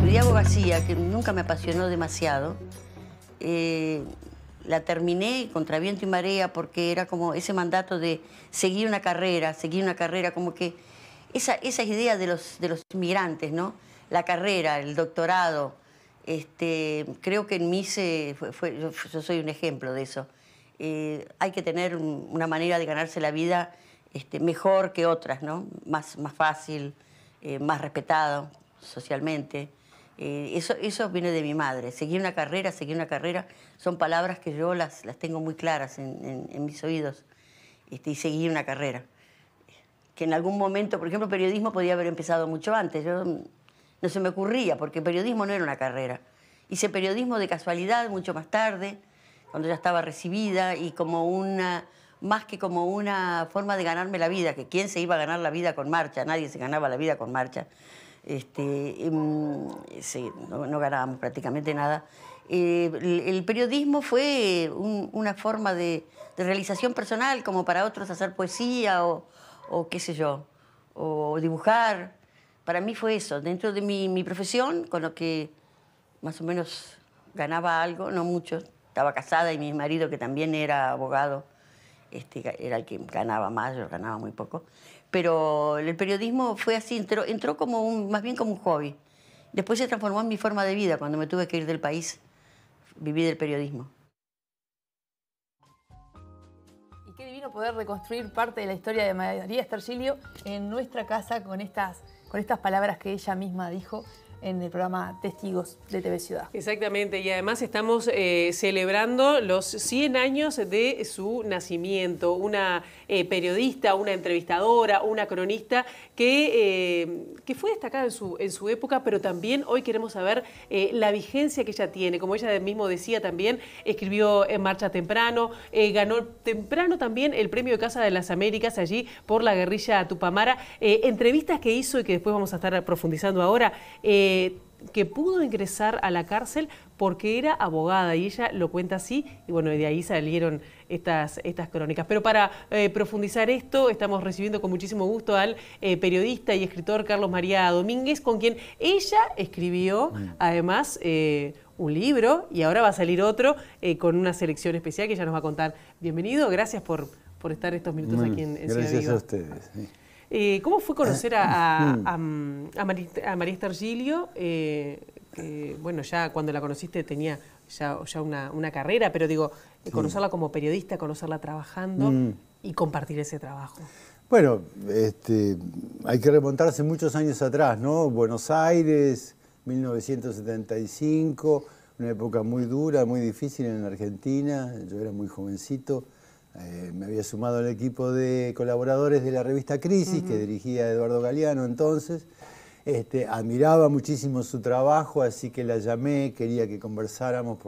Estudié abogacía, que nunca me apasionó demasiado. Eh, la terminé contra viento y marea porque era como ese mandato de seguir una carrera, seguir una carrera, como que esa, idea de los, inmigrantes, ¿no? La carrera, el doctorado, este, creo que en mí se, fue, yo, soy un ejemplo de eso. Eh, hay que tener una manera de ganarse la vida este, mejor que otras, ¿no? Más, fácil, eh, más respetado socialmente. Eh, eso, eso viene de mi madre. Seguir una carrera, seguir una carrera, son palabras que yo las, las tengo muy claras en, mis oídos. Este, y seguir una carrera. Que en algún momento, por ejemplo, periodismo podía haber empezado mucho antes. Yo, mm, no se me ocurría, porque periodismo no era una carrera. Hice periodismo de casualidad mucho más tarde, cuando ya estaba recibida y como una más que como una forma de ganarme la vida, que quién se iba a ganar la vida con marcha, nadie se ganaba la vida con marcha este, mm, no, ganábamos prácticamente nada. Eh, el, periodismo fue una forma de, realización personal, como para otros hacer poesía o, qué sé yo, o dibujar. Para mí fue eso, dentro de mi profesión, con lo que más o menos ganaba algo, no mucho. Estaba casada y mi marido, que también era abogado, este, era el que ganaba más, yo ganaba muy poco. Pero el periodismo fue así, entró, entró como un, más bien como un hobby. Después se transformó en mi forma de vida. Cuando me tuve que ir del país, viví del periodismo. Y qué divino poder reconstruir parte de la historia de María Esthergilio en nuestra casa con estas, con estas palabras que ella misma dijo en el programa Testigos de TV Ciudad. Exactamente, y además estamos eh, celebrando los 100 años de su nacimiento. Una eh, periodista, una entrevistadora, una cronista que, eh, que fue destacada en su, en su época, pero también hoy queremos saber la vigencia que ella tiene. Como ella mismo decía también, escribió En Marcha Temprano, ganó temprano también el Premio de Casa de las Américas allí por la guerrilla Tupamara. entrevistas que hizo y que después vamos a estar profundizando ahora que pudo ingresar a la cárcel porque era abogada y ella lo cuenta así y bueno, de ahí salieron estas, estas crónicas. Pero para eh, profundizar esto, estamos recibiendo con muchísimo gusto al eh, periodista y escritor Carlos María Domínguez, con quien ella escribió mm. además eh, un libro y ahora va a salir otro con una selección especial que ella nos va a contar. Bienvenido, gracias por, por estar estos minutos aquí en, Gracias a ustedes. Eh, ¿Cómo fue conocer a, ah, mm. Mm, María Esther eh, eh, bueno, ya cuando la conociste tenía ya, una, carrera, pero digo, conocerla como periodista, conocerla trabajando mm. y compartir ese trabajo. Bueno, este, hay que remontarse muchos años atrás, ¿no? Buenos Aires, 1975, una época muy dura, muy difícil en Argentina, yo era muy jovencito. Eh, me había sumado al equipo de colaboradores de la revista Crisis, que dirigía Eduardo Galeano entonces. Este, admiraba muchísimo su trabajo, así que la llamé, quería que conversáramos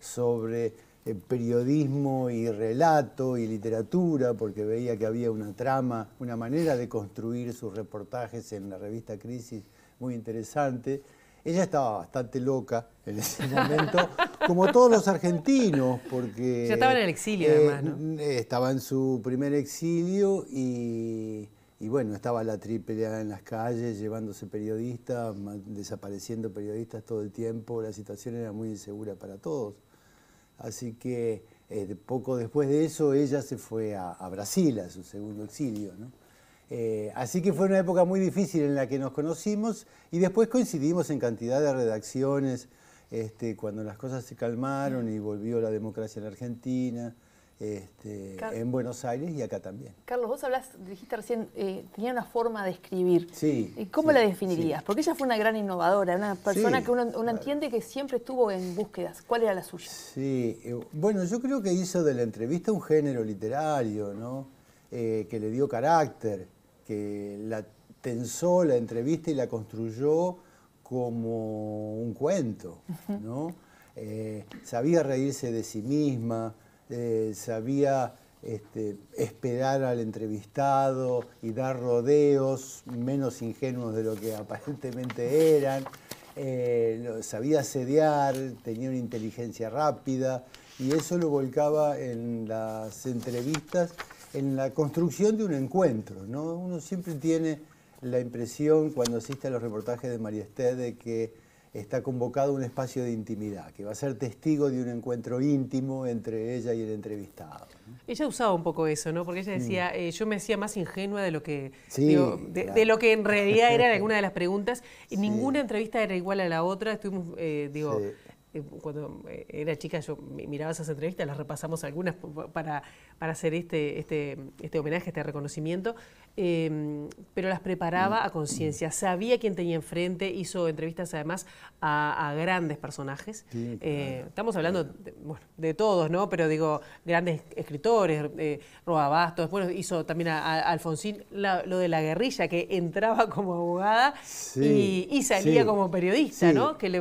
sobre eh, periodismo y relato y literatura, porque veía que había una trama, una manera de construir sus reportajes en la revista Crisis muy interesante. Ella estaba bastante loca en ese momento, como todos los argentinos, porque... Ya estaba en el exilio, eh, además, ¿no? Estaba en su primer exilio y, bueno, estaba la triple A en las calles, llevándose periodistas, desapareciendo periodistas todo el tiempo. La situación era muy insegura para todos. Así que eh, poco después de eso ella se fue a, a Brasil, a su segundo exilio, ¿no? Eh, así que fue una época muy difícil en la que nos conocimos y después coincidimos en cantidad de redacciones, este, cuando las cosas se calmaron y volvió la democracia en Argentina, este, en Buenos Aires y acá también. Carlos, vos hablas, dijiste recién, eh, tenía una forma de escribir. Sí. ¿Cómo la definirías? Porque ella fue una gran innovadora, una persona que uno, entiende que siempre estuvo en búsquedas. ¿Cuál era la suya? Sí, eh, bueno, yo creo que hizo de la entrevista un género literario, ¿no? que le dio carácter que la tensó la entrevista y la construyó como un cuento, ¿no? Eh, sabía reírse de sí misma, eh, sabía este, esperar al entrevistado y dar rodeos menos ingenuos de lo que aparentemente eran, eh, sabía sediar, tenía una inteligencia rápida y eso lo volcaba en las entrevistas en la construcción de un encuentro. ¿no? Uno siempre tiene la impresión cuando asiste a los reportajes de María Esté de que está convocado un espacio de intimidad, que va a ser testigo de un encuentro íntimo entre ella y el entrevistado. Ella usaba un poco eso, ¿no? Porque ella mm. decía, eh, yo me hacía más ingenua de lo que, de, lo que en realidad eran algunas de las preguntas. ninguna entrevista era igual a la otra. Estuvimos, eh, digo, eh, cuando era chica yo miraba esas entrevistas, las repasamos algunas para, para hacer este, este, este, homenaje, este reconocimiento, em, pero las preparaba a conciencia, sabía quién tenía enfrente, hizo entrevistas además a, grandes personajes. Eh, estamos hablando de, todos, ¿no? Pero digo, grandes escritores, eh, bueno, hizo también a, Alfonsín lo de la guerrilla, que entraba como abogada y, salía como periodista, ¿no? Que le,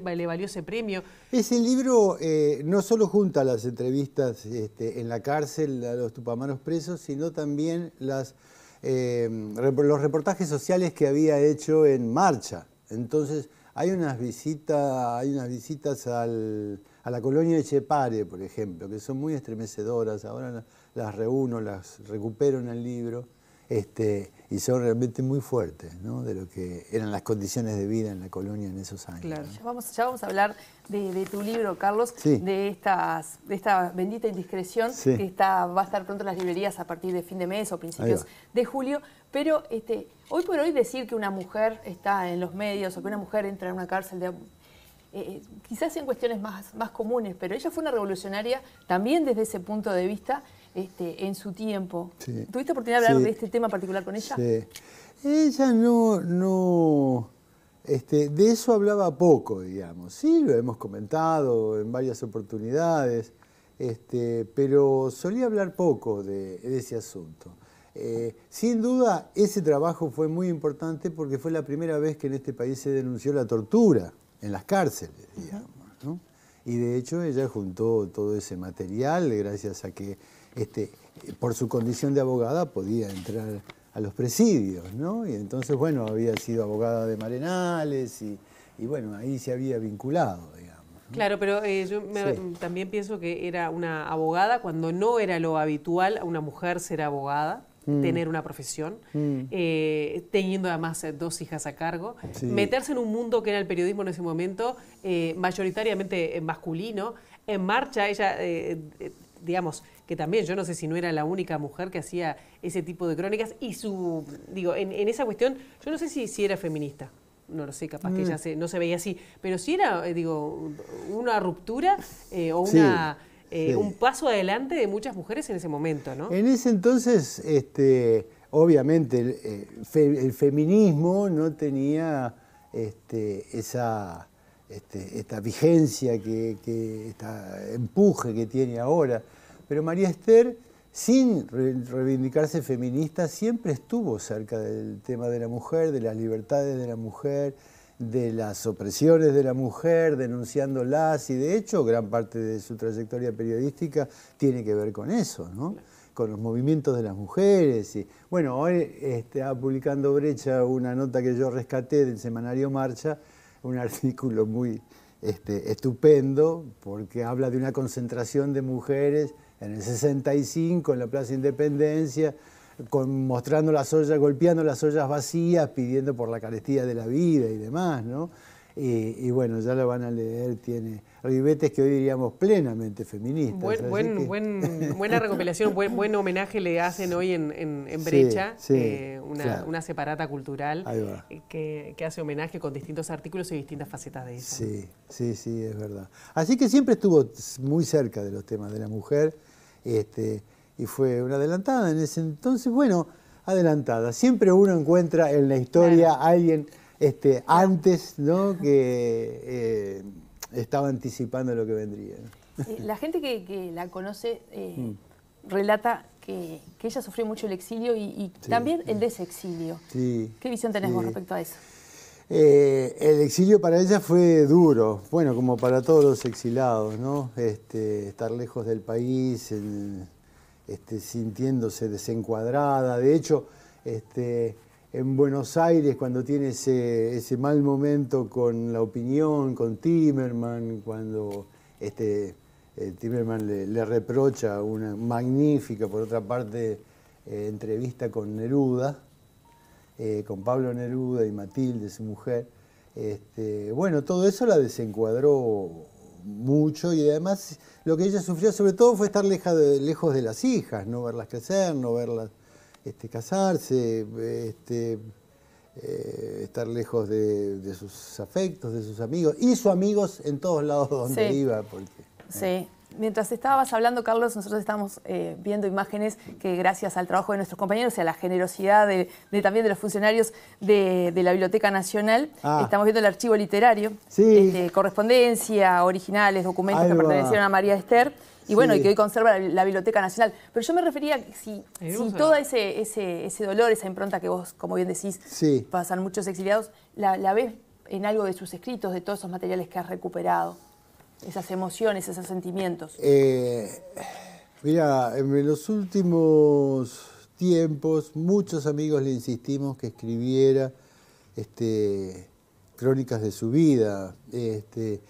valió ese premio. Ese libro eh, no solo junta las entrevistas este, en la cárcel, a los tupamaros presos, sino también eh, los reportajes sociales que había hecho en marcha. Entonces, hay unas, visita, hay unas visitas a la colonia de Chepare, por ejemplo, que son muy estremecedoras. Ahora las reúno, las recupero en el libro. Este, y son realmente muy fuertes ¿no? de lo que eran las condiciones de vida en la colonia en esos años. Claro, ya, vamos, vamos a hablar de, tu libro, Carlos, de, estas, de esta bendita indiscreción que está, va a estar pronto en las librerías a partir de fin de mes o principios de julio. Pero este, hoy por hoy decir que una mujer está en los medios o que una mujer entra en una cárcel eh, eh, quizás en cuestiones más, más comunes, pero ella fue una revolucionaria también desde ese punto de vista este, en su tiempo. ¿Tuviste oportunidad de hablar de este tema particular con ella? Ella no, no, este, de eso hablaba poco, digamos. Sí, lo hemos comentado en varias oportunidades, este, pero solía hablar poco de, ese asunto. Eh, sin duda, ese trabajo fue muy importante porque fue la primera vez que en este país se denunció la tortura en las cárceles, digamos. Y de hecho ella juntó todo ese material gracias a que este, por su condición de abogada podía entrar a los presidios, ¿no? Y entonces, bueno, había sido abogada de Marenales y, bueno, ahí se había vinculado, digamos. Claro, pero eh, yo también pienso que era una abogada cuando no era lo habitual a una mujer ser abogada. Mm. tener una profesión, mm. eh, teniendo además eh, dos hijas a cargo, meterse en un mundo que era el periodismo en ese momento, mayoritariamente masculino, en marcha, ella digamos, que también yo no sé si no era la única mujer que hacía ese tipo de crónicas y su, digo, en, esa cuestión, yo no sé si, si era feminista no lo sé, capaz que mm. ya no se veía así, pero sí era, eh, digo, una ruptura eh, o una, eh, un paso adelante de muchas mujeres en ese momento, ¿no? En ese entonces, este, obviamente, el, feminismo no tenía este, esa este, esta vigencia, que, este empuje que tiene ahora. Pero María Esther, sin reivindicarse feminista, siempre estuvo cerca del tema de la mujer, de las libertades de la mujer, de las opresiones de la mujer, denunciándolas, y de hecho gran parte de su trayectoria periodística tiene que ver con eso, ¿no? con los movimientos de las mujeres. Y, bueno, hoy está ah, publicando Brecha una nota que yo rescaté del semanario Marcha, un artículo muy este, estupendo porque habla de una concentración de mujeres en el 65 en la Plaza Independencia, mostrando las ollas, golpeando las ollas vacías, pidiendo por la carestía de la vida y demás, ¿no? Y, bueno, ya la van a leer, tiene ribetes que hoy diríamos plenamente feministas. buen, buena recopilación, buen, buen homenaje le hacen hoy en, Brecha, eh, una, separata cultural eh, que, hace homenaje con distintos artículos y distintas facetas de eso Sí, sí, sí, es verdad. Así que siempre estuvo muy cerca de los temas de la mujer este, y fue una adelantada en ese entonces, bueno, adelantada. Siempre uno encuentra en la historia a alguien este, antes ¿no? que eh, estaba anticipando lo que vendría. Eh, la gente que, la conoce eh, mm. relata que, ella sufrió mucho el exilio y, también el desexilio. ¿Qué visión tenemos respecto a eso? el exilio para ella fue duro, bueno, como para todos los exilados, ¿no? Este, estar lejos del país, este, sintiéndose desencuadrada. De hecho, este, en Buenos Aires cuando tiene ese, ese, mal momento con la opinión, con Timerman, cuando este, eh, Timerman le, reprocha una magnífica, por otra parte, eh, entrevista con Neruda, eh, con Pablo Neruda y Matilde, su mujer. Este, bueno, todo eso la desencuadró mucho y además lo que ella sufrió sobre todo fue estar de, lejos de las hijas, no verlas crecer, no verlas este, casarse, este, eh, estar lejos de, sus afectos, de sus amigos, y sus amigos en todos lados donde iba. Porque, eh. Sí. Mientras estabas hablando, Carlos, nosotros estamos eh, viendo imágenes que gracias al trabajo de nuestros compañeros y a la generosidad de, también de los funcionarios de, la Biblioteca Nacional, ah. estamos viendo el archivo literario, este, correspondencia, originales, documentos que pertenecieron a María Esther y bueno, y que hoy conserva la, Biblioteca Nacional. Pero yo me refería si, si todo ese, ese, dolor, esa impronta que vos, como bien decís, pasan muchos exiliados, la, ves en algo de sus escritos, de todos esos materiales que has recuperado, esas emociones, esos sentimientos. Eh, mira, en los últimos tiempos, muchos amigos le insistimos que escribiera este, crónicas de su vida. Este,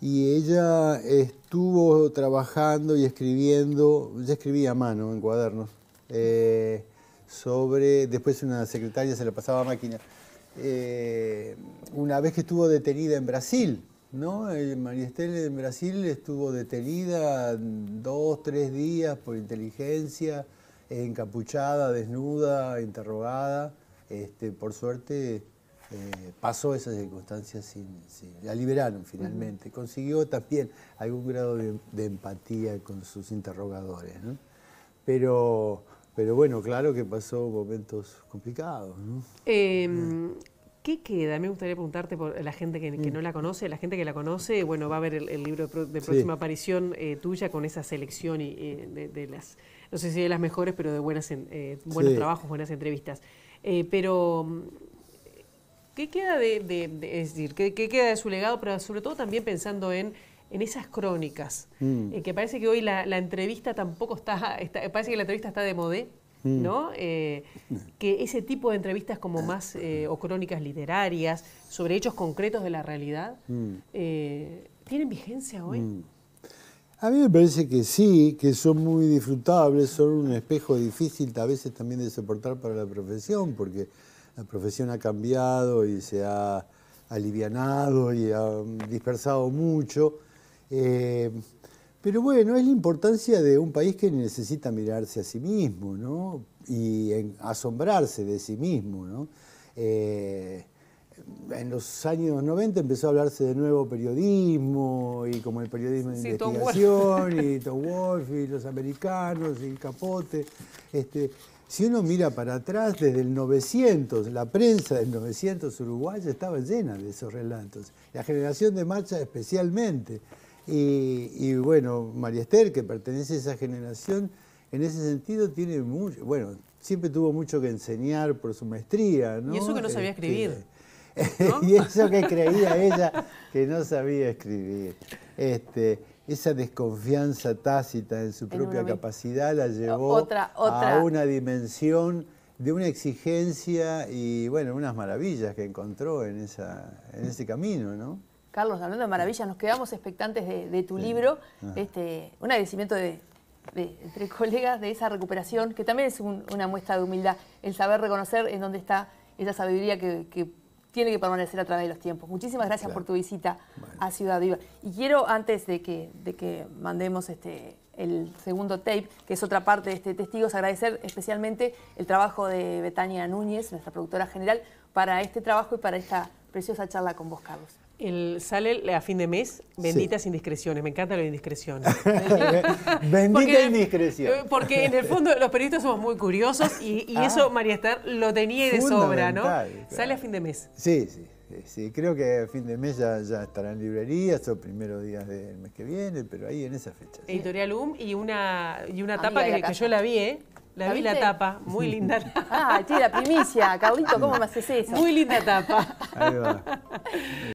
y ella estuvo trabajando y escribiendo, ya escribía a mano en cuadernos, eh, sobre, después una secretaria se la pasaba a máquina, eh, una vez que estuvo detenida en Brasil, ¿no? Eh, María Estela en Brasil estuvo detenida dos, tres días por inteligencia, encapuchada, desnuda, interrogada, este, por suerte eh, pasó esas circunstancias sin, La liberaron finalmente. Consiguió también algún grado de, empatía con sus interrogadores. Pero, pero bueno, claro que pasó momentos complicados. Em, ¿Qué queda? Me gustaría preguntarte por la gente que, mm. no la conoce, la gente que la conoce, bueno, va a ver el, libro de próxima aparición eh, tuya con esa selección de, las, no sé si de las mejores, pero de buenas eh, buenos trabajos, buenas entrevistas. pero mm, ¿Qué queda de, decir, ¿qué, queda de su legado? Pero sobre todo también pensando en, en esas crónicas, mm. eh, que parece que hoy la, entrevista tampoco está, parece que la entrevista está de modé, mm. ¿no? Eh, que ese tipo de entrevistas como más, eh, o crónicas literarias, sobre hechos concretos de la realidad, mm. ¿tienen vigencia hoy? A mí me parece que sí, que son muy disfrutables, son un espejo difícil a veces también de soportar para la profesión, porque la profesión ha cambiado y se ha alivianado y ha dispersado mucho. Eh, pero bueno, es la importancia de un país que necesita mirarse a sí mismo, ¿no? Y asombrarse de sí mismo, eh, en los años 90 empezó a hablarse de nuevo periodismo y como el periodismo de investigación y Tom Wolfe y los americanos y el capote. Este, si uno mira para atrás, desde el 900, la prensa del 900 uruguaya estaba llena de esos relatos. La generación de marcha especialmente. Y, bueno, María Esther, que pertenece a esa generación, en ese sentido tiene mucho, bueno, siempre tuvo mucho que enseñar por su maestría, ¿no? Y eso que no sabía este, escribir. y eso que creía ella que no sabía escribir. Este, esa desconfianza tácita en su propia capacidad la llevó otra. a una dimensión de una exigencia y bueno, unas maravillas que encontró en, esa, en ese camino, ¿no? Carlos, hablando de maravillas, nos quedamos expectantes de, tu libro. Ah. Este, un agradecimiento de, entre colegas de esa recuperación, que también es una muestra de humildad, el saber reconocer en dónde está esa sabiduría que, que tiene que permanecer a través de los tiempos. Muchísimas gracias por tu visita a Ciudad Viva. Y quiero, antes de que, de que mandemos este, el segundo tape, que es otra parte de este Testigos, agradecer especialmente el trabajo de Betania Núñez, nuestra productora general, para este trabajo y para esta preciosa charla con vos, Carlos sale a fin de mes, benditas indiscreciones. Me encanta las indiscreciones. Bendita indiscreción. Eh, porque en el fondo los periodistas somos muy curiosos y, ah. eso María Esther lo tenía de sobra, ¿no? Sale a fin de mes. Sí, sí, sí. Creo que a fin de mes ya, ya estará en librerías o primeros días del mes que viene, pero ahí en esa fecha. Editorial UM y una, una tapa que, yo la vi, ¿eh? La, vi la tapa, muy linda. ah, chida, primicia. Carlito, ¿cómo me haces eso? Muy linda tapa. Ahí va.